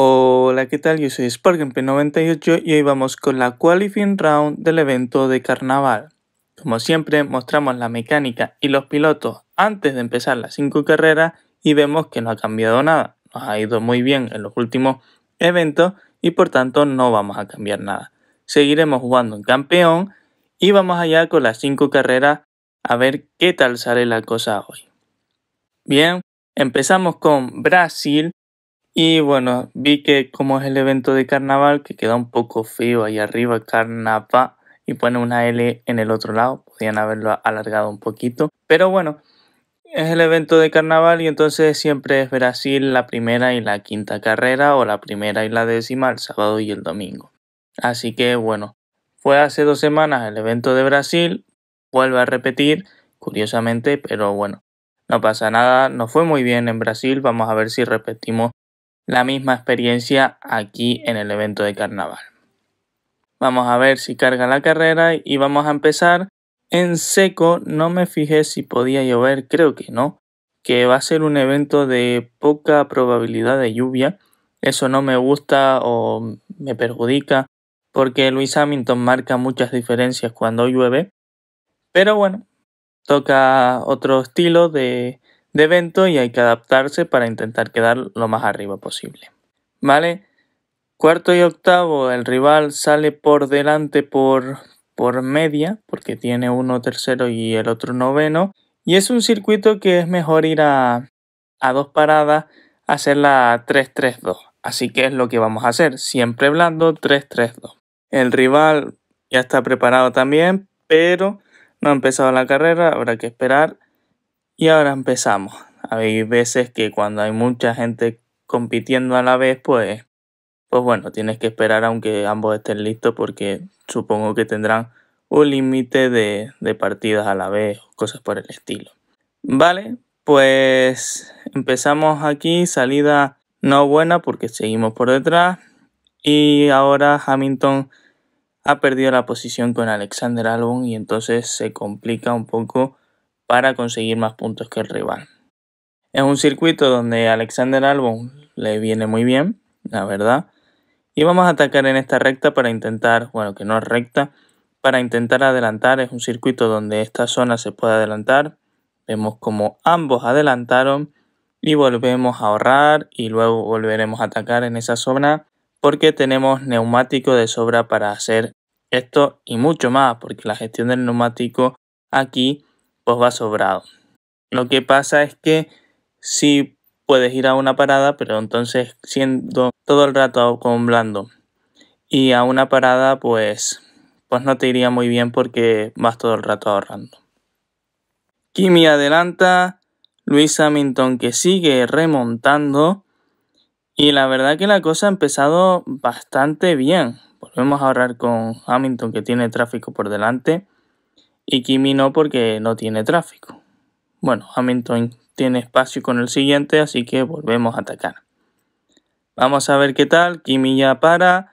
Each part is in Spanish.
Hola, ¿qué tal? Yo soy SparkMP98 y hoy vamos con la Qualifying Round del evento de carnaval. Como siempre, mostramos la mecánica y los pilotos antes de empezar las 5 carreras y vemos que no ha cambiado nada. Nos ha ido muy bien en los últimos eventos y por tanto no vamos a cambiar nada. Seguiremos jugando en campeón y vamos allá con las 5 carreras a ver qué tal sale la cosa hoy. Bien, empezamos con Brasil y bueno, vi que como es el evento de carnaval, que queda un poco feo ahí arriba, carnaval, y pone una L en el otro lado, podían haberlo alargado un poquito. Pero bueno, es el evento de carnaval y entonces siempre es Brasil la primera y la quinta carrera, o la primera y la décima, el sábado y el domingo. Así que bueno, fue hace dos semanas el evento de Brasil, vuelve a repetir, curiosamente, pero bueno, no pasa nada, no fue muy bien en Brasil, vamos a ver si repetimos la misma experiencia aquí en el evento de carnaval. Vamos a ver si carga la carrera y vamos a empezar en seco. No me fijé si podía llover, creo que no, que va a ser un evento de poca probabilidad de lluvia. Eso no me gusta o me perjudica porque Luis Hamilton marca muchas diferencias cuando llueve. Pero bueno, toca otro estilo de, de evento y hay que adaptarse para intentar quedar lo más arriba posible. ¿Vale? Cuarto y octavo, el rival sale por delante por, por media, porque tiene uno tercero y el otro noveno. Y es un circuito que es mejor ir a, a dos paradas, hacer la 3-3-2. Así que es lo que vamos a hacer, siempre blando 3-3-2. El rival ya está preparado también, pero no ha empezado la carrera, habrá que esperar y ahora empezamos. Hay veces que cuando hay mucha gente compitiendo a la vez, pues, pues, bueno, tienes que esperar aunque ambos estén listos porque supongo que tendrán un límite de, de partidas a la vez, cosas por el estilo. Vale, pues empezamos aquí, salida no buena porque seguimos por detrás. Y ahora Hamilton ha perdido la posición con Alexander Albon y entonces se complica un poco para conseguir más puntos que el rival. Es un circuito donde Alexander Albon le viene muy bien, la verdad. Y vamos a atacar en esta recta para intentar, bueno, que no es recta, para intentar adelantar. Es un circuito donde esta zona se puede adelantar. Vemos como ambos adelantaron y volvemos a ahorrar y luego volveremos a atacar en esa zona porque tenemos neumático de sobra para hacer esto y mucho más porque la gestión del neumático aquí pues va sobrado. Lo que pasa es que si puedes ir a una parada, pero entonces siendo todo el rato con blando y a una parada, pues, pues no te iría muy bien porque vas todo el rato ahorrando. Kimi adelanta, Luis Hamilton que sigue remontando y la verdad que la cosa ha empezado bastante bien. Volvemos a ahorrar con Hamilton que tiene tráfico por delante y Kimi no porque no tiene tráfico. Bueno, Hamilton tiene espacio con el siguiente, así que volvemos a atacar. Vamos a ver qué tal, Kimi ya para,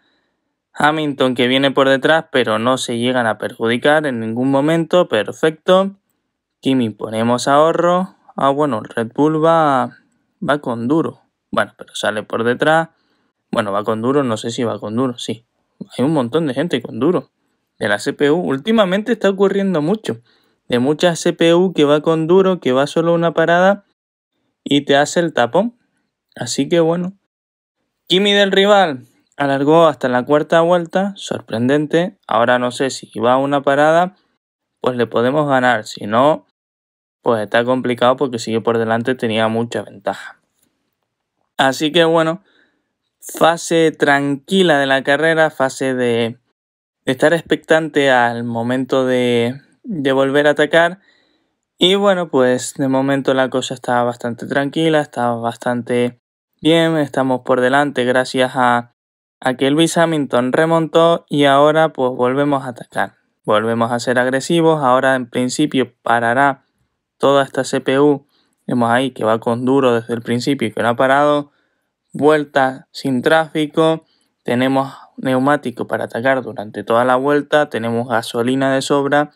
Hamilton que viene por detrás, pero no se llegan a perjudicar en ningún momento, perfecto. Kimi ponemos ahorro. Ah, bueno, Red Bull va, va con duro. Bueno, pero sale por detrás. Bueno, va con duro, no sé si va con duro, sí. Hay un montón de gente con duro de la CPU. Últimamente está ocurriendo mucho. De mucha CPU que va con duro, que va solo una parada y te hace el tapón. Así que bueno. Kimi del rival alargó hasta la cuarta vuelta. Sorprendente. Ahora no sé si va a una parada, pues le podemos ganar. Si no, pues está complicado porque sigue por delante. Tenía mucha ventaja. Así que bueno. Fase tranquila de la carrera, fase de estar expectante al momento de, volver a atacar. Y bueno, pues de momento la cosa está bastante tranquila, está bastante bien, estamos por delante gracias a, a que Luis Hamilton remontó y ahora pues volvemos a atacar. Volvemos a ser agresivos, ahora en principio parará toda esta CPU, vemos ahí que va con duro desde el principio y que no ha parado, vuelta sin tráfico, tenemos neumático para atacar durante toda la vuelta, tenemos gasolina de sobra,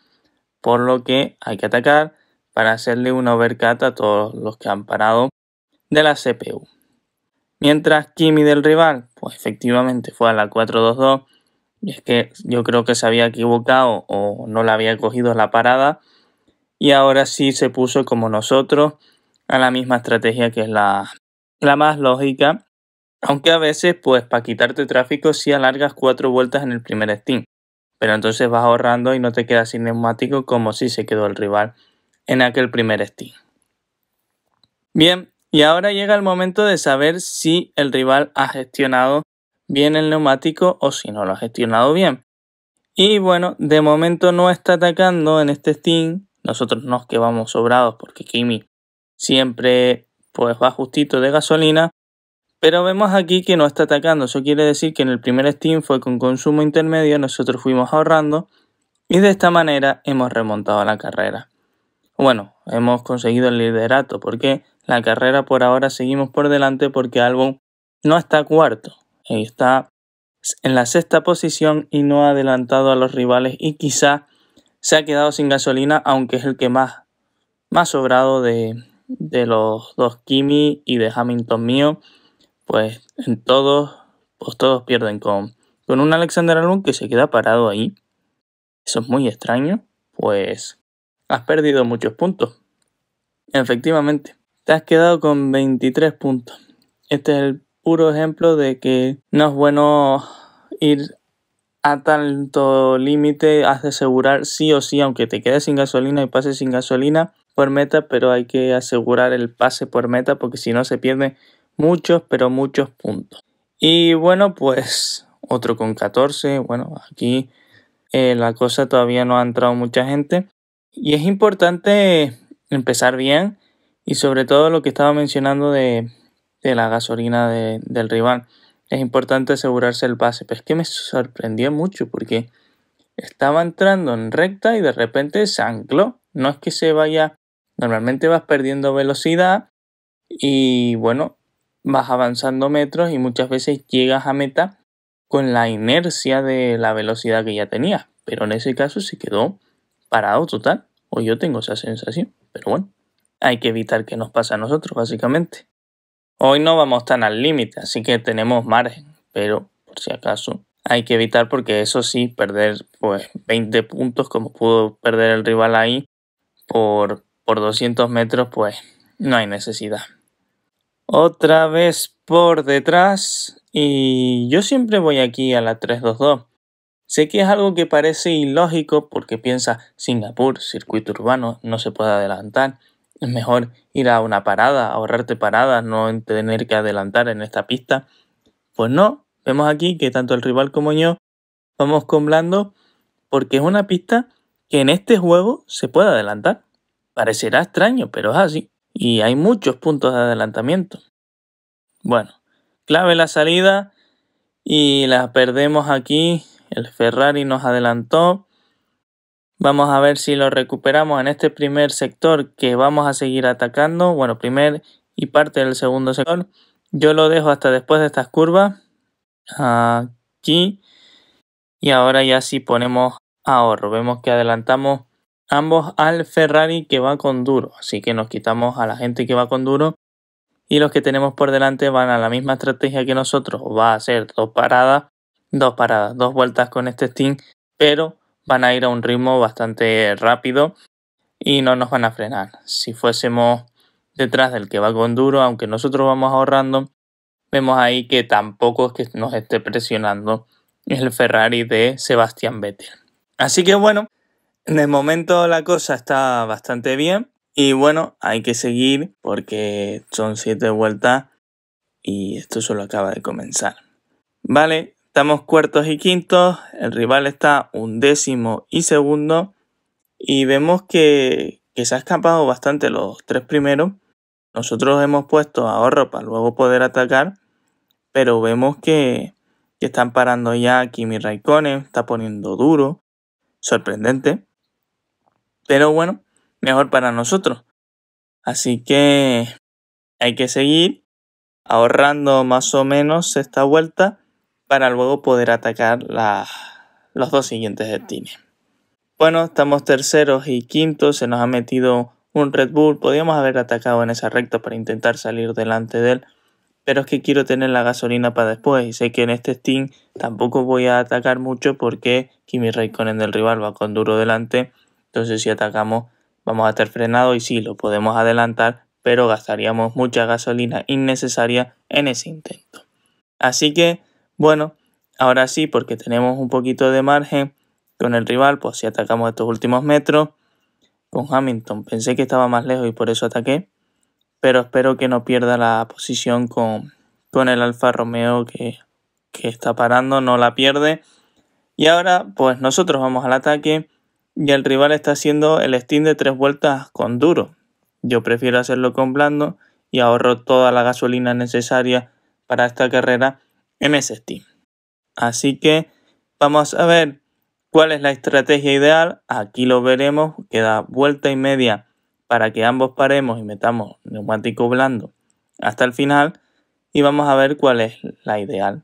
por lo que hay que atacar para hacerle una overcut a todos los que han parado de la CPU. Mientras Kimi del rival, pues efectivamente fue a la 422 y es que yo creo que se había equivocado o no la había cogido la parada, y ahora sí se puso como nosotros a la misma estrategia que es la, la más lógica aunque a veces, pues para quitarte tráfico, sí alargas cuatro vueltas en el primer Steam. pero entonces vas ahorrando y no te quedas sin neumático como si se quedó el rival en aquel primer Steam. Bien, y ahora llega el momento de saber si el rival ha gestionado bien el neumático o si no lo ha gestionado bien. Y bueno, de momento no está atacando en este Steam. Nosotros nos quedamos sobrados porque Kimi siempre pues va justito de gasolina. Pero vemos aquí que no está atacando, eso quiere decir que en el primer Steam fue con consumo intermedio, nosotros fuimos ahorrando y de esta manera hemos remontado la carrera. Bueno, hemos conseguido el liderato porque la carrera por ahora seguimos por delante porque Albon no está cuarto, está en la sexta posición y no ha adelantado a los rivales y quizá se ha quedado sin gasolina, aunque es el que más, más sobrado de, de los dos Kimi y de Hamilton mío pues en todos, pues todos pierden con, con un Alexander Alum que se queda parado ahí. Eso es muy extraño, pues has perdido muchos puntos. Efectivamente, te has quedado con 23 puntos. Este es el puro ejemplo de que no es bueno ir a tanto límite, has de asegurar sí o sí, aunque te quedes sin gasolina y pases sin gasolina por meta, pero hay que asegurar el pase por meta porque si no se pierde muchos, pero muchos puntos. Y bueno, pues otro con 14. Bueno, aquí eh, la cosa todavía no ha entrado mucha gente. Y es importante empezar bien y sobre todo lo que estaba mencionando de, de la gasolina del rival. Es importante asegurarse el pase. Pero es que me sorprendió mucho porque estaba entrando en recta y de repente se ancló. No es que se vaya. Normalmente vas perdiendo velocidad y bueno, vas avanzando metros y muchas veces llegas a meta con la inercia de la velocidad que ya tenía, Pero en ese caso se quedó parado total, o yo tengo esa sensación. Pero bueno, hay que evitar que nos pase a nosotros, básicamente. Hoy no vamos tan al límite, así que tenemos margen, pero por si acaso hay que evitar porque eso sí, perder pues 20 puntos como pudo perder el rival ahí por, por 200 metros, pues no hay necesidad otra vez por detrás y yo siempre voy aquí a la 322. Sé que es algo que parece ilógico porque piensa Singapur, circuito urbano, no se puede adelantar. Es mejor ir a una parada, ahorrarte paradas, no tener que adelantar en esta pista. Pues no, vemos aquí que tanto el rival como yo vamos con blando porque es una pista que en este juego se puede adelantar. Parecerá extraño, pero es así y hay muchos puntos de adelantamiento. Bueno, clave la salida y la perdemos aquí. El Ferrari nos adelantó. Vamos a ver si lo recuperamos en este primer sector que vamos a seguir atacando. Bueno, primer y parte del segundo sector. Yo lo dejo hasta después de estas curvas. Aquí. Y ahora ya sí ponemos ahorro. Vemos que adelantamos ambos al Ferrari que va con duro. Así que nos quitamos a la gente que va con duro y los que tenemos por delante van a la misma estrategia que nosotros. Va a ser dos paradas, dos paradas, dos vueltas con este Steam, pero van a ir a un ritmo bastante rápido y no nos van a frenar. Si fuésemos detrás del que va con duro, aunque nosotros vamos ahorrando, vemos ahí que tampoco es que nos esté presionando el Ferrari de Sebastián Vettel. Así que bueno, de momento la cosa está bastante bien y bueno, hay que seguir porque son siete vueltas y esto solo acaba de comenzar. Vale, estamos cuartos y quintos, el rival está undécimo y segundo y vemos que, se ha escapado bastante los tres primeros. Nosotros hemos puesto ahorro para luego poder atacar, pero vemos que, que están parando ya Kimi Raikkonen, está poniendo duro, sorprendente. Pero bueno, mejor para nosotros. Así que hay que seguir ahorrando más o menos esta vuelta para luego poder atacar los dos siguientes destinos. Bueno, estamos terceros y quintos, se nos ha metido un Red Bull, Podríamos haber atacado en esa recta para intentar salir delante de él, pero es que quiero tener la gasolina para después y sé que en este Steam tampoco voy a atacar mucho porque Kimi Raikkonen del rival va con duro delante entonces si atacamos vamos a estar frenado y sí, lo podemos adelantar, pero gastaríamos mucha gasolina innecesaria en ese intento. Así que, bueno, ahora sí, porque tenemos un poquito de margen con el rival, pues si atacamos estos últimos metros, con Hamilton pensé que estaba más lejos y por eso ataqué, pero espero que no pierda la posición con, con el Alfa Romeo que, que está parando, no la pierde. Y ahora, pues nosotros vamos al ataque y el rival está haciendo el steam de tres vueltas con duro. Yo prefiero hacerlo con blando y ahorro toda la gasolina necesaria para esta carrera en ese steam. Así que vamos a ver cuál es la estrategia ideal. Aquí lo veremos, queda vuelta y media para que ambos paremos y metamos neumático blando hasta el final y vamos a ver cuál es la ideal.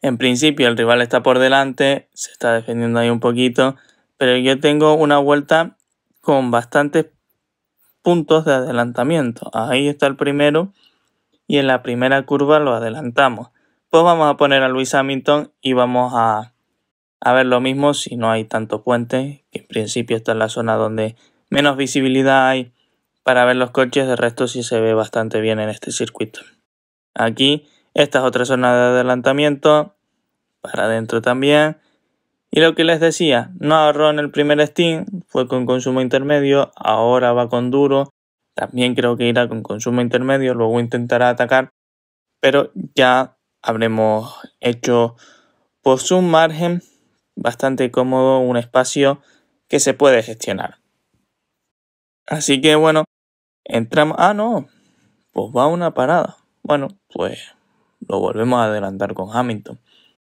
En principio el rival está por delante, se está defendiendo ahí un poquito pero yo tengo una vuelta con bastantes puntos de adelantamiento. Ahí está el primero y en la primera curva lo adelantamos. Pues vamos a poner a Luis Hamilton y vamos a, ver lo mismo si no hay tanto puente, que en principio está en la zona donde menos visibilidad hay para ver los coches, de resto si se ve bastante bien en este circuito. Aquí, esta es otra zona de adelantamiento, para adentro también, y lo que les decía, no ahorró en el primer Steam, fue con consumo intermedio, ahora va con duro, también creo que irá con consumo intermedio, luego intentará atacar, pero ya habremos hecho por su margen bastante cómodo un espacio que se puede gestionar. Así que bueno, entramos... Ah, no, pues va una parada. Bueno, pues lo volvemos a adelantar con Hamilton.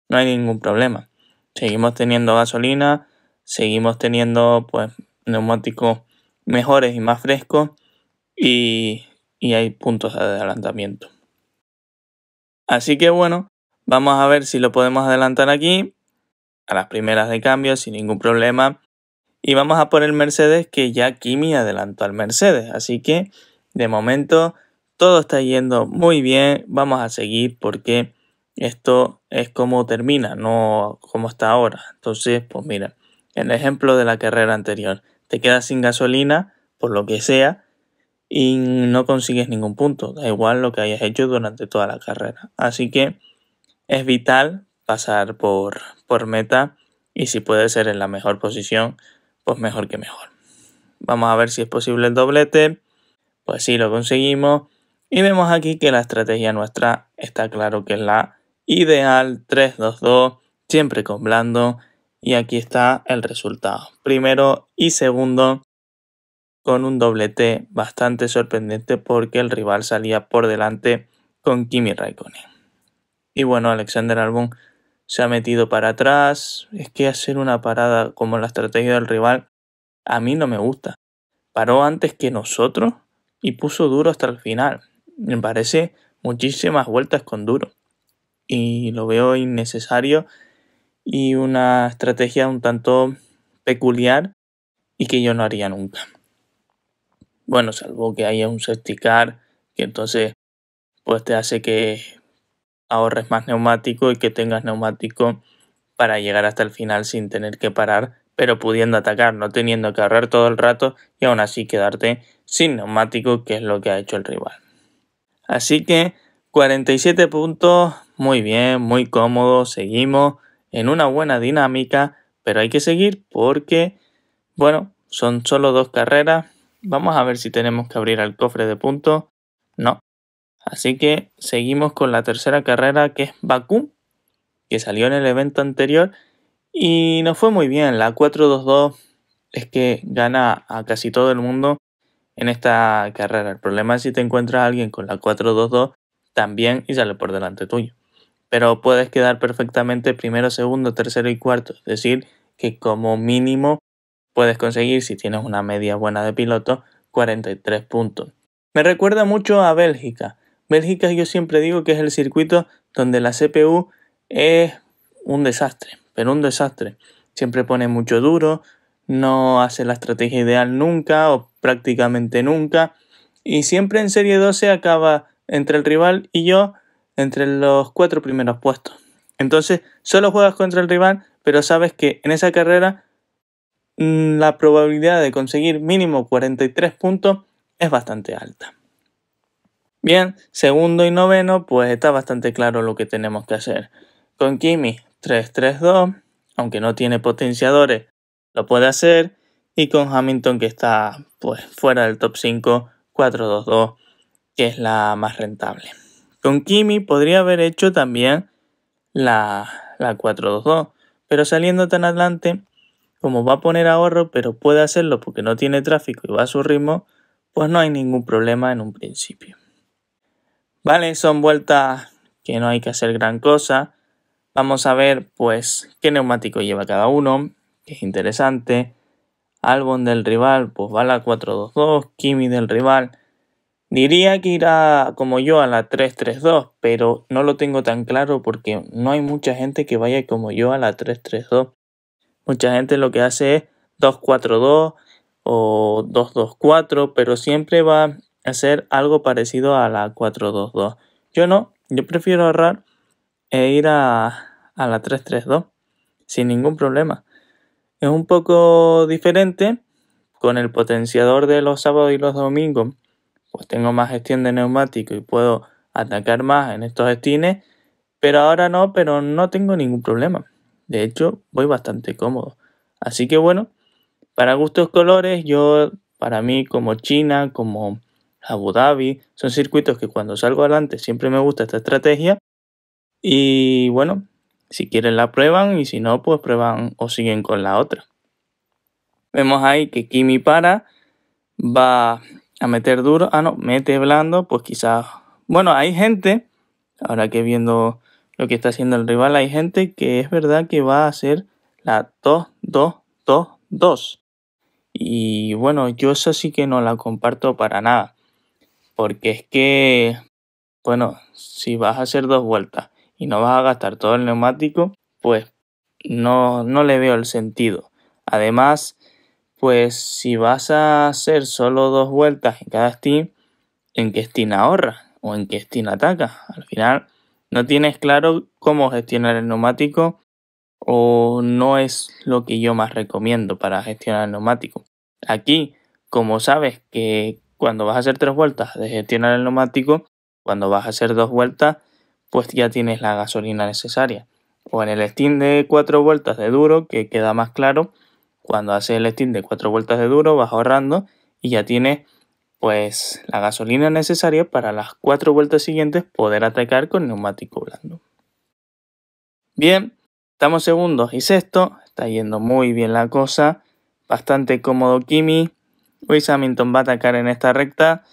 No hay ningún problema. Seguimos teniendo gasolina, seguimos teniendo pues neumáticos mejores y más frescos y, y hay puntos de adelantamiento. Así que bueno, vamos a ver si lo podemos adelantar aquí a las primeras de cambio sin ningún problema. Y vamos a poner el Mercedes que ya Kimi adelantó al Mercedes. Así que de momento todo está yendo muy bien. Vamos a seguir porque esto es como termina, no como está ahora. Entonces, pues mira, el ejemplo de la carrera anterior, te quedas sin gasolina, por lo que sea, y no consigues ningún punto, da igual lo que hayas hecho durante toda la carrera. Así que es vital pasar por, por meta y si puedes ser en la mejor posición, pues mejor que mejor. Vamos a ver si es posible el doblete. Pues sí, lo conseguimos. Y vemos aquí que la estrategia nuestra está claro que es la Ideal 3-2-2, siempre con blando. Y aquí está el resultado. Primero y segundo con un doblete bastante sorprendente porque el rival salía por delante con Kimi Raikkonen. Y bueno, Alexander Albon se ha metido para atrás. Es que hacer una parada como la estrategia del rival a mí no me gusta. Paró antes que nosotros y puso duro hasta el final. Me parece muchísimas vueltas con duro y lo veo innecesario y una estrategia un tanto peculiar y que yo no haría nunca. Bueno, salvo que haya un sesticar, que entonces pues te hace que ahorres más neumático y que tengas neumático para llegar hasta el final sin tener que parar, pero pudiendo atacar, no teniendo que ahorrar todo el rato y aún así quedarte sin neumático, que es lo que ha hecho el rival. Así que 47 puntos, muy bien, muy cómodo, seguimos en una buena dinámica, pero hay que seguir porque, bueno, son solo dos carreras. Vamos a ver si tenemos que abrir el cofre de puntos. No. Así que seguimos con la tercera carrera que es Bakú, que salió en el evento anterior y nos fue muy bien. La 422 es que gana a casi todo el mundo en esta carrera. El problema es si te encuentras a alguien con la 422 también y sale por delante tuyo. Pero puedes quedar perfectamente primero, segundo, tercero y cuarto. Es decir, que como mínimo puedes conseguir, si tienes una media buena de piloto, 43 puntos. Me recuerda mucho a Bélgica. Bélgica yo siempre digo que es el circuito donde la CPU es un desastre, pero un desastre. Siempre pone mucho duro, no hace la estrategia ideal nunca o prácticamente nunca. Y siempre en Serie 12 acaba entre el rival y yo entre los cuatro primeros puestos. Entonces, solo juegas contra el rival, pero sabes que en esa carrera mm, la probabilidad de conseguir mínimo 43 puntos es bastante alta. Bien, segundo y noveno, pues está bastante claro lo que tenemos que hacer. Con Kimi 3-3-2, aunque no tiene potenciadores, lo puede hacer. Y con Hamilton, que está pues fuera del top 5, 4-2-2, que es la más rentable. Con Kimi podría haber hecho también la, la 422, pero saliendo tan adelante, como va a poner ahorro, pero puede hacerlo porque no tiene tráfico y va a su ritmo, pues no hay ningún problema en un principio. Vale, son vueltas que no hay que hacer gran cosa. Vamos a ver pues qué neumático lleva cada uno, que es interesante. Albon del rival, pues va la 422, Kimi del rival Diría que irá como yo a la 332, pero no lo tengo tan claro porque no hay mucha gente que vaya como yo a la 332. Mucha gente lo que hace es 242 o 224, pero siempre va a ser algo parecido a la 422. Yo no, yo prefiero ahorrar e ir a, a la 332 sin ningún problema. Es un poco diferente con el potenciador de los sábados y los domingos pues tengo más gestión de neumático y puedo atacar más en estos estines, pero ahora no, pero no tengo ningún problema. De hecho, voy bastante cómodo. Así que bueno, para gustos colores, yo, para mí, como China, como Abu Dhabi, son circuitos que cuando salgo adelante siempre me gusta esta estrategia. Y bueno, si quieren la prueban y si no, pues prueban o siguen con la otra. Vemos ahí que Kimi para, va a meter duro. Ah, no, mete blando, pues quizás. Bueno, hay gente, ahora que viendo lo que está haciendo el rival, hay gente que es verdad que va a hacer la 2, 2, 2, 2. Y bueno, yo eso sí que no la comparto para nada. Porque es que, bueno, si vas a hacer dos vueltas y no vas a gastar todo el neumático, pues no, no le veo el sentido. Además, pues si vas a hacer solo dos vueltas en cada Steam, ¿en qué Steam ahorra ¿O en qué Steam ataca. Al final no tienes claro cómo gestionar el neumático o no es lo que yo más recomiendo para gestionar el neumático. Aquí, como sabes que cuando vas a hacer tres vueltas de gestionar el neumático, cuando vas a hacer dos vueltas, pues ya tienes la gasolina necesaria. O en el Steam de cuatro vueltas de duro, que queda más claro, cuando hace el stint de cuatro vueltas de duro vas ahorrando y ya tienes pues la gasolina necesaria para las cuatro vueltas siguientes poder atacar con neumático blando. Bien, estamos segundos y sexto, está yendo muy bien la cosa, bastante cómodo Kimi, Luis Hamilton va a atacar en esta recta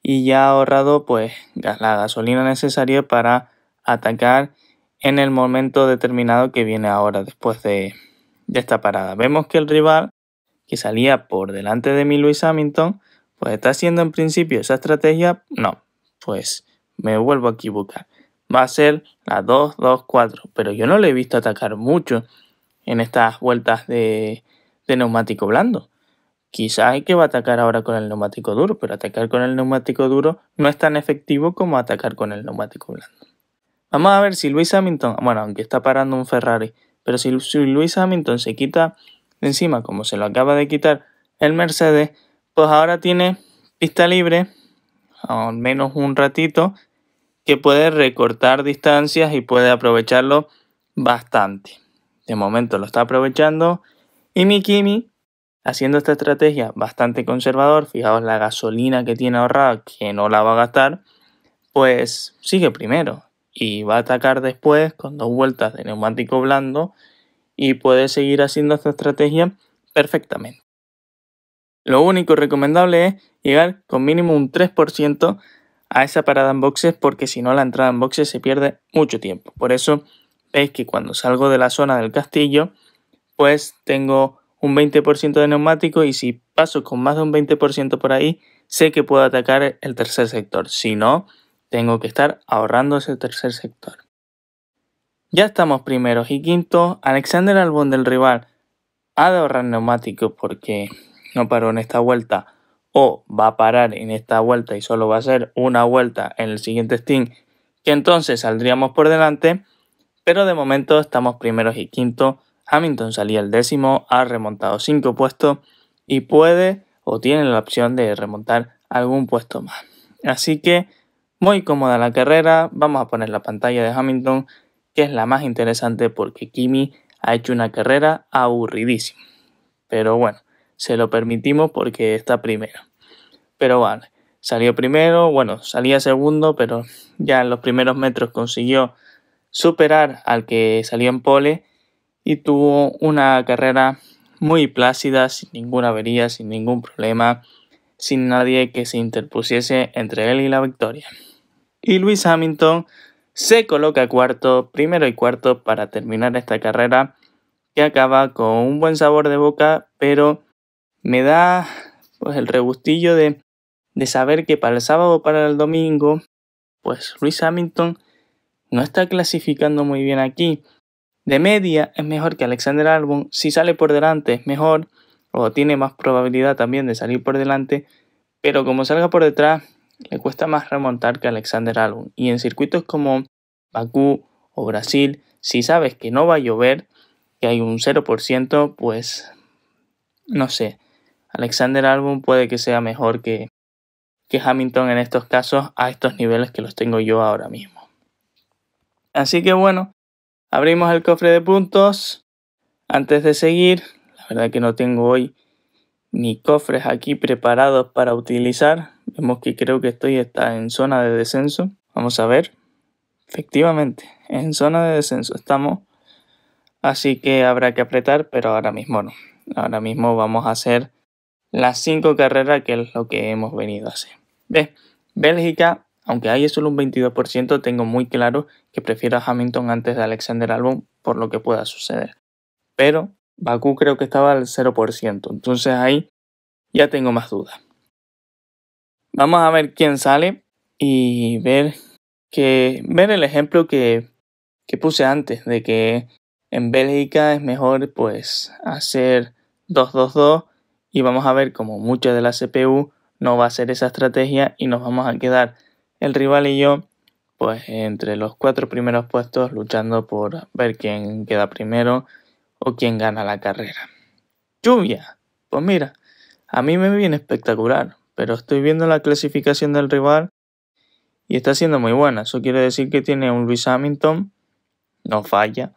y ya ha ahorrado pues la gasolina necesaria para atacar en el momento determinado que viene ahora después de de esta parada. Vemos que el rival, que salía por delante de mi Luis Hamilton, pues está haciendo en principio esa estrategia. No, pues me vuelvo a equivocar. Va a ser la 2, 2, 4. Pero yo no le he visto atacar mucho en estas vueltas de, de neumático blando. Quizá hay que va a atacar ahora con el neumático duro, pero atacar con el neumático duro no es tan efectivo como atacar con el neumático blando. Vamos a ver si Luis Hamilton, bueno, aunque está parando un Ferrari, pero si Luis Hamilton se quita de encima, como se lo acaba de quitar el Mercedes, pues ahora tiene pista libre, al menos un ratito, que puede recortar distancias y puede aprovecharlo bastante. De momento lo está aprovechando. Y Mikimi, haciendo esta estrategia bastante conservador, fijaos la gasolina que tiene ahorrada, que no la va a gastar, pues sigue primero y va a atacar después con dos vueltas de neumático blando y puede seguir haciendo esta estrategia perfectamente. Lo único recomendable es llegar con mínimo un 3% a esa parada en boxes porque si no la entrada en boxes se pierde mucho tiempo. Por eso veis que cuando salgo de la zona del castillo pues tengo un 20% de neumático y si paso con más de un 20% por ahí sé que puedo atacar el tercer sector. Si no, tengo que estar ahorrando ese tercer sector. Ya estamos primeros y quinto. Alexander Albón del rival ha de ahorrar neumáticos porque no paró en esta vuelta o va a parar en esta vuelta y solo va a ser una vuelta en el siguiente Steam, que entonces saldríamos por delante. Pero de momento estamos primeros y quinto. Hamilton salía el décimo, ha remontado cinco puestos y puede o tiene la opción de remontar algún puesto más. Así que muy cómoda la carrera, vamos a poner la pantalla de Hamilton, que es la más interesante porque Kimi ha hecho una carrera aburridísima. Pero bueno, se lo permitimos porque está primero. Pero vale, salió primero, bueno, salía segundo, pero ya en los primeros metros consiguió superar al que salió en pole y tuvo una carrera muy plácida, sin ninguna avería, sin ningún problema sin nadie que se interpusiese entre él y la victoria. Y Luis Hamilton se coloca cuarto, primero y cuarto para terminar esta carrera que acaba con un buen sabor de boca, pero me da pues el rebustillo de, de saber que para el sábado o para el domingo, pues Luis Hamilton no está clasificando muy bien aquí. De media es mejor que Alexander Albon, si sale por delante es mejor, o tiene más probabilidad también de salir por delante, pero como salga por detrás, le cuesta más remontar que Alexander Albon. Y en circuitos como Bakú o Brasil, si sabes que no va a llover, que hay un 0%, pues no sé. Alexander Albon puede que sea mejor que, que Hamilton en estos casos a estos niveles que los tengo yo ahora mismo. Así que bueno, abrimos el cofre de puntos. Antes de seguir, la verdad que no tengo hoy ni cofres aquí preparados para utilizar. Vemos que creo que estoy está en zona de descenso. Vamos a ver. Efectivamente, en zona de descenso estamos. Así que habrá que apretar, pero ahora mismo no. Ahora mismo vamos a hacer las cinco carreras que es lo que hemos venido a hacer. Ve, Bélgica, aunque hay solo un 22%, tengo muy claro que prefiero a Hamilton antes de Alexander Albon por lo que pueda suceder. Pero Bakú creo que estaba al 0%. Entonces ahí ya tengo más dudas. Vamos a ver quién sale y ver que ver el ejemplo que, que puse antes de que en Bélgica es mejor pues hacer 2-2-2 y vamos a ver como mucha de la CPU no va a ser esa estrategia y nos vamos a quedar el rival y yo pues entre los cuatro primeros puestos luchando por ver quién queda primero o quién gana la carrera. Lluvia. Pues mira, a mí me viene espectacular, pero estoy viendo la clasificación del rival y está siendo muy buena. Eso quiere decir que tiene un Luis Hamilton, no falla,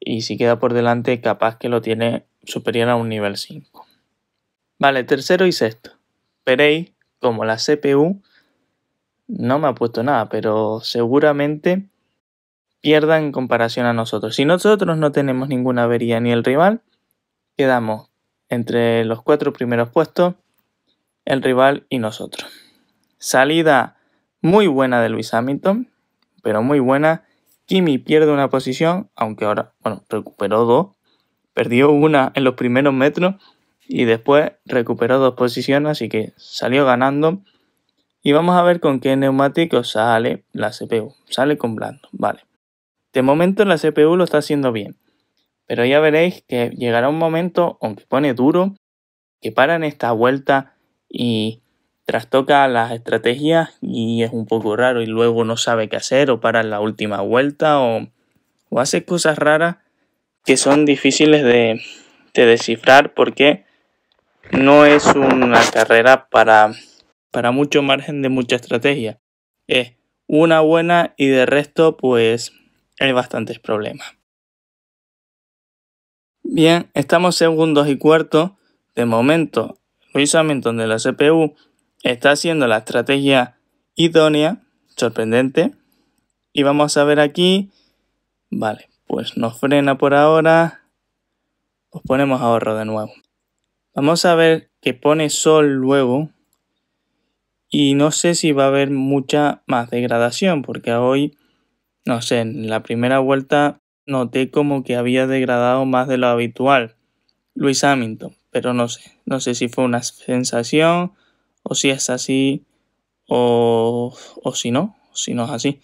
y si queda por delante capaz que lo tiene superior a un nivel 5. Vale, tercero y sexto. Perey, como la CPU, no me ha puesto nada, pero seguramente pierda en comparación a nosotros. Si nosotros no tenemos ninguna avería ni el rival, quedamos entre los cuatro primeros puestos, el rival y nosotros. Salida muy buena de Luis Hamilton, pero muy buena. Kimi pierde una posición, aunque ahora, bueno, recuperó dos. Perdió una en los primeros metros y después recuperó dos posiciones, así que salió ganando. Y vamos a ver con qué neumático sale la CPU. Sale con blando, vale. De este momento la CPU lo está haciendo bien, pero ya veréis que llegará un momento, aunque pone duro, que para en esta vuelta y trastoca las estrategias y es un poco raro y luego no sabe qué hacer o para la última vuelta o, hace cosas raras que son difíciles de, de, descifrar porque no es una carrera para, para mucho margen de mucha estrategia. Es una buena y de resto pues hay bastantes problemas. Bien, estamos segundos y cuartos. De momento, Luis Hamilton de la CPU está haciendo la estrategia idónea, sorprendente. Y vamos a ver aquí. Vale, pues nos frena por ahora. Os ponemos ahorro de nuevo. Vamos a ver que pone sol luego. Y no sé si va a haber mucha más degradación, porque hoy no sé, en la primera vuelta noté como que había degradado más de lo habitual. Luis Hamilton, pero no sé, no sé si fue una sensación o si es así o, si no, si no es así.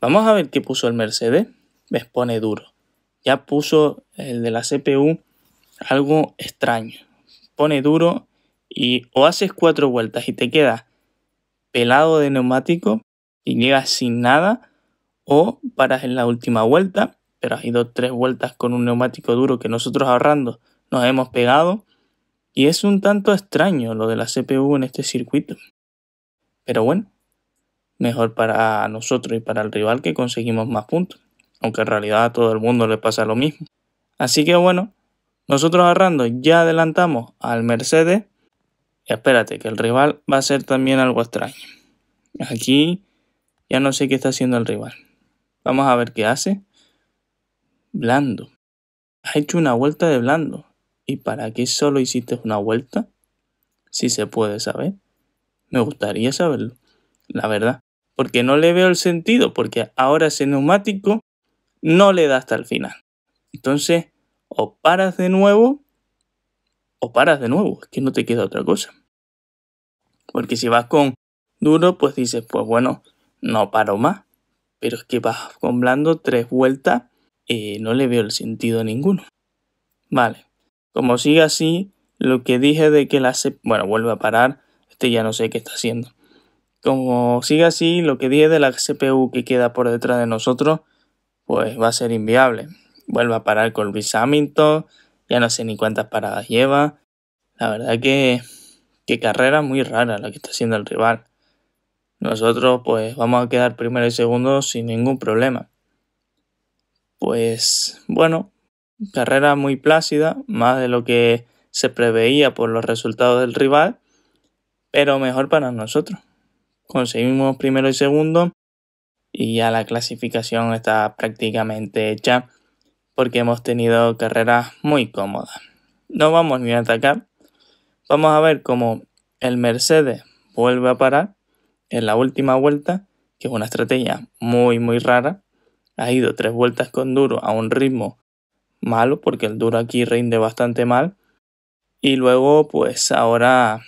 Vamos a ver qué puso el Mercedes. Ves, pone duro. Ya puso el de la CPU algo extraño. Pone duro y o haces cuatro vueltas y te quedas pelado de neumático y llegas sin nada o paras en la última vuelta, pero has ido tres vueltas con un neumático duro que nosotros ahorrando nos hemos pegado. Y es un tanto extraño lo de la CPU en este circuito. Pero bueno, mejor para nosotros y para el rival que conseguimos más puntos. Aunque en realidad a todo el mundo le pasa lo mismo. Así que bueno, nosotros ahorrando ya adelantamos al Mercedes. Y espérate, que el rival va a ser también algo extraño. Aquí ya no sé qué está haciendo el rival. Vamos a ver qué hace. Blando. Ha hecho una vuelta de blando. ¿Y para qué solo hiciste una vuelta? Si se puede saber. Me gustaría saberlo, la verdad. Porque no le veo el sentido, porque ahora ese neumático no le da hasta el final. Entonces, o paras de nuevo, o paras de nuevo, es que no te queda otra cosa. Porque si vas con duro, pues dices, pues bueno, no paro más. Pero es que va con blando tres vueltas, y eh, no le veo el sentido ninguno. Vale, como siga así, lo que dije de que la... Bueno, vuelve a parar, este ya no sé qué está haciendo. Como sigue así, lo que dije de la CPU que queda por detrás de nosotros, pues va a ser inviable. Vuelve a parar con Luis Hamilton, ya no sé ni cuántas paradas lleva. La verdad que, que carrera muy rara la que está haciendo el rival nosotros pues vamos a quedar primero y segundo sin ningún problema. Pues bueno, carrera muy plácida, más de lo que se preveía por los resultados del rival, pero mejor para nosotros. Conseguimos primero y segundo y ya la clasificación está prácticamente hecha porque hemos tenido carreras muy cómodas. No vamos ni a atacar. Vamos a ver cómo el Mercedes vuelve a parar en la última vuelta, que es una estrategia muy, muy rara. Ha ido tres vueltas con duro a un ritmo malo, porque el duro aquí rinde bastante mal. Y luego, pues ahora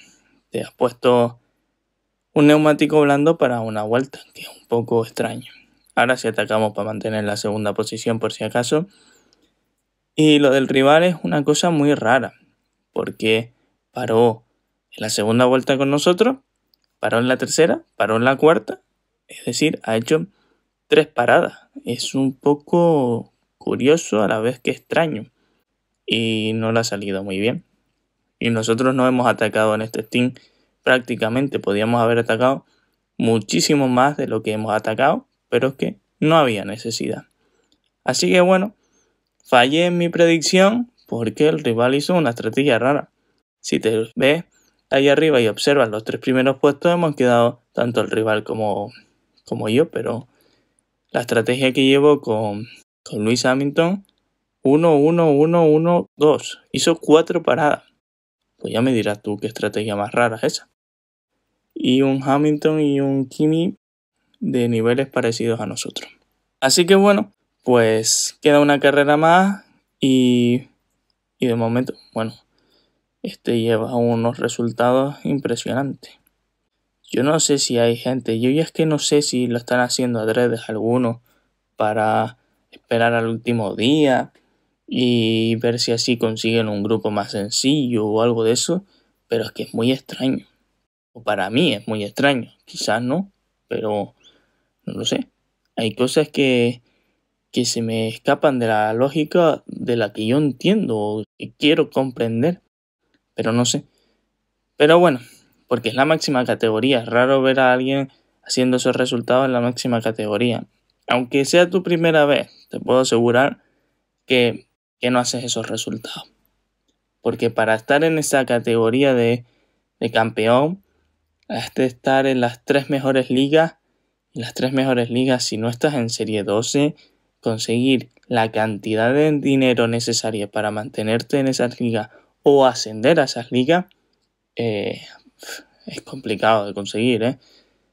te has puesto un neumático blando para una vuelta, que es un poco extraño. Ahora sí atacamos para mantener la segunda posición por si acaso. Y lo del rival es una cosa muy rara, porque paró en la segunda vuelta con nosotros paró en la tercera, paró en la cuarta, es decir, ha hecho tres paradas. Es un poco curioso a la vez que extraño y no le ha salido muy bien. Y nosotros no hemos atacado en este Steam prácticamente, podíamos haber atacado muchísimo más de lo que hemos atacado, pero es que no había necesidad. Así que bueno, fallé en mi predicción porque el rival hizo una estrategia rara. Si te ves ahí arriba y observan los tres primeros puestos, hemos quedado tanto el rival como, como yo, pero la estrategia que llevo con, con Luis Hamilton, 1-1-1-1-2, hizo cuatro paradas. Pues ya me dirás tú qué estrategia más rara es esa. Y un Hamilton y un Kimi de niveles parecidos a nosotros. Así que bueno, pues queda una carrera más y, y de momento, bueno, este lleva a unos resultados impresionantes. Yo no sé si hay gente, yo ya es que no sé si lo están haciendo adredes algunos para esperar al último día y ver si así consiguen un grupo más sencillo o algo de eso, pero es que es muy extraño. O para mí es muy extraño, quizás no, pero no lo sé. Hay cosas que, que se me escapan de la lógica de la que yo entiendo o que quiero comprender pero no sé. Pero bueno, porque es la máxima categoría, es raro ver a alguien haciendo esos resultados en la máxima categoría. Aunque sea tu primera vez, te puedo asegurar que, no haces esos resultados. Porque para estar en esa categoría de, de campeón, has de estar en las tres mejores ligas. Y las tres mejores ligas, si no estás en Serie 12, conseguir la cantidad de dinero necesaria para mantenerte en esas ligas o ascender a esas ligas eh, es complicado de conseguir. ¿eh?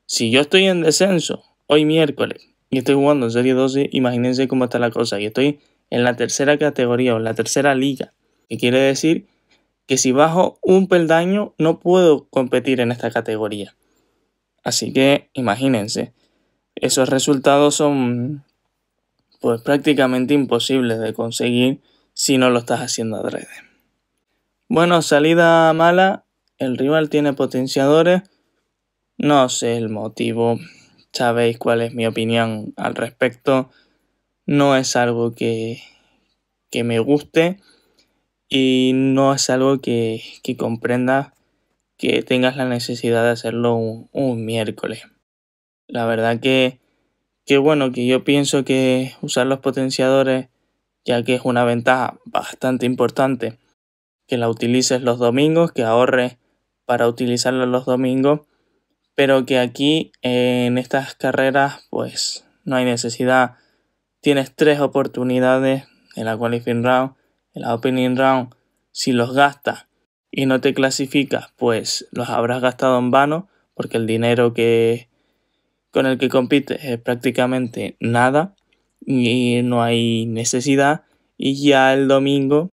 Si yo estoy en descenso hoy miércoles y estoy jugando en Serie 12, imagínense cómo está la cosa. Y estoy en la tercera categoría o en la tercera liga, que quiere decir que si bajo un peldaño no puedo competir en esta categoría. Así que imagínense, esos resultados son pues prácticamente imposibles de conseguir si no lo estás haciendo a adrede. Bueno, salida mala. El rival tiene potenciadores. No sé el motivo. Sabéis cuál es mi opinión al respecto. No es algo que, que me guste. Y no es algo que, que comprenda que tengas la necesidad de hacerlo un, miércoles. La verdad que, que bueno, que yo pienso que usar los potenciadores, ya que es una ventaja bastante importante, que la utilices los domingos, que ahorres para utilizarla los domingos, pero que aquí en estas carreras pues no hay necesidad. Tienes tres oportunidades en la qualifying round, en la opening round. Si los gastas y no te clasificas, pues los habrás gastado en vano, porque el dinero que con el que compites es prácticamente nada y no hay necesidad. Y ya el domingo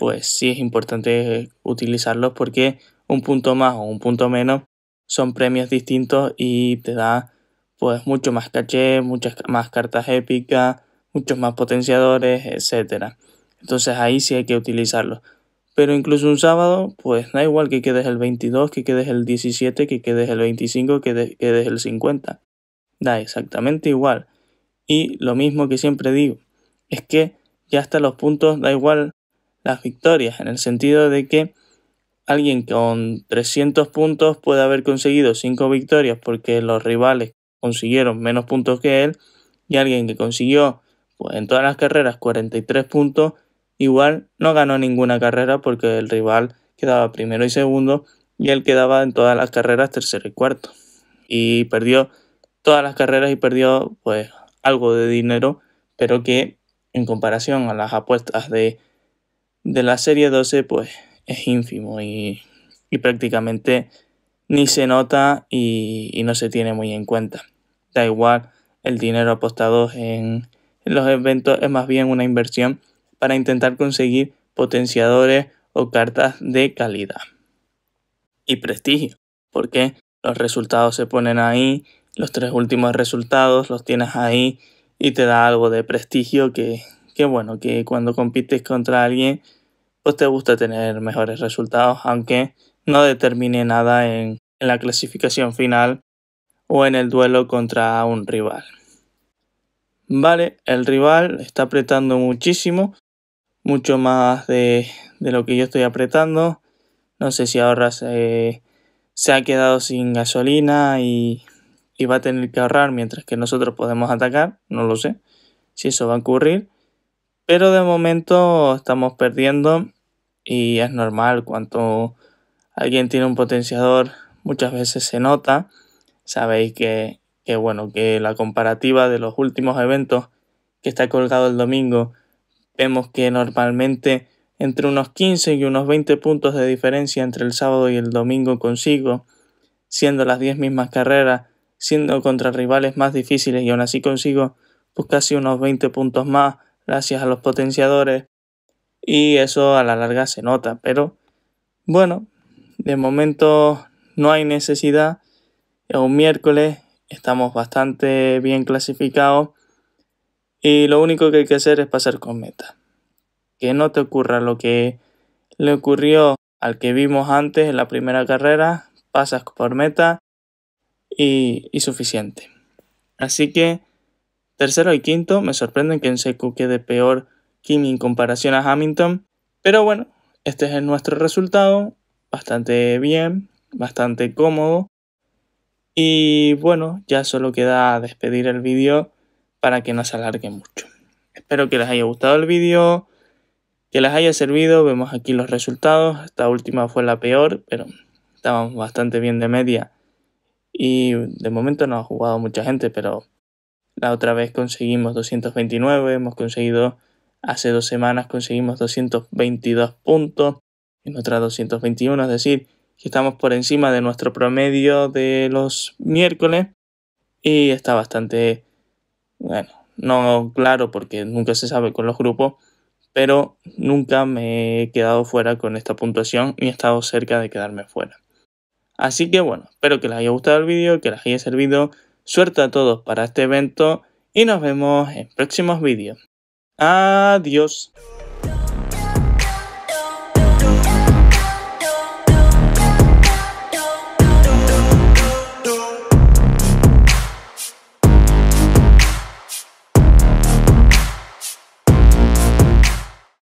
pues sí es importante utilizarlos porque un punto más o un punto menos son premios distintos y te da pues mucho más caché, muchas más cartas épicas, muchos más potenciadores, etc. Entonces ahí sí hay que utilizarlos. Pero incluso un sábado, pues da igual que quedes el 22, que quedes el 17, que quedes el 25, que quedes el 50. Da exactamente igual. Y lo mismo que siempre digo, es que ya hasta los puntos da igual las victorias, en el sentido de que alguien con 300 puntos puede haber conseguido 5 victorias porque los rivales consiguieron menos puntos que él y alguien que consiguió pues, en todas las carreras 43 puntos igual no ganó ninguna carrera porque el rival quedaba primero y segundo y él quedaba en todas las carreras tercero y cuarto y perdió todas las carreras y perdió pues algo de dinero pero que en comparación a las apuestas de de la serie 12 pues es ínfimo y, prácticamente ni se nota y, no se tiene muy en cuenta. Da igual, el dinero apostado en los eventos es más bien una inversión para intentar conseguir potenciadores o cartas de calidad. Y prestigio, porque los resultados se ponen ahí, los tres últimos resultados los tienes ahí y te da algo de prestigio que, que bueno, que cuando compites contra alguien, pues te gusta tener mejores resultados, aunque no determine nada en, la clasificación final o en el duelo contra un rival. Vale, el rival está apretando muchísimo, mucho más de, lo que yo estoy apretando. No sé si ahora se, ha quedado sin gasolina y va a tener que ahorrar mientras que nosotros podemos atacar, no lo sé si eso va a ocurrir. Pero de momento estamos perdiendo y es normal. Cuando alguien tiene un potenciador, muchas veces se nota. Sabéis que, bueno, que la comparativa de los últimos eventos que está colgado el domingo, vemos que normalmente entre unos 15 y unos 20 puntos de diferencia entre el sábado y el domingo consigo, siendo las 10 mismas carreras, siendo contra rivales más difíciles y aún así consigo pues casi unos 20 puntos más gracias a los potenciadores y eso a la larga se nota, pero bueno, de momento no hay necesidad. Es un miércoles, estamos bastante bien clasificados y lo único que hay que hacer es pasar con meta. Que no te ocurra lo que le ocurrió al que vimos antes en la primera carrera, pasas por meta y, y suficiente. Así que Tercero y quinto me sorprenden que en Seku quede peor Kim en comparación a Hamilton. Pero bueno, este es nuestro resultado. Bastante bien, bastante cómodo. Y bueno, ya solo queda despedir el vídeo para que no se alargue mucho. Espero que les haya gustado el vídeo, que les haya servido. Vemos aquí los resultados. Esta última fue la peor, pero estábamos bastante bien de media. Y de momento no ha jugado mucha gente, pero la otra vez conseguimos 229, hemos conseguido hace dos semanas conseguimos 222 puntos, en otra 221, es decir, que estamos por encima de nuestro promedio de los miércoles y está bastante, bueno, no claro porque nunca se sabe con los grupos, pero nunca me he quedado fuera con esta puntuación y he estado cerca de quedarme fuera. Así que bueno, espero que les haya gustado el vídeo, que les haya servido. Suerte a todos para este evento y nos vemos en próximos vídeos. Adiós.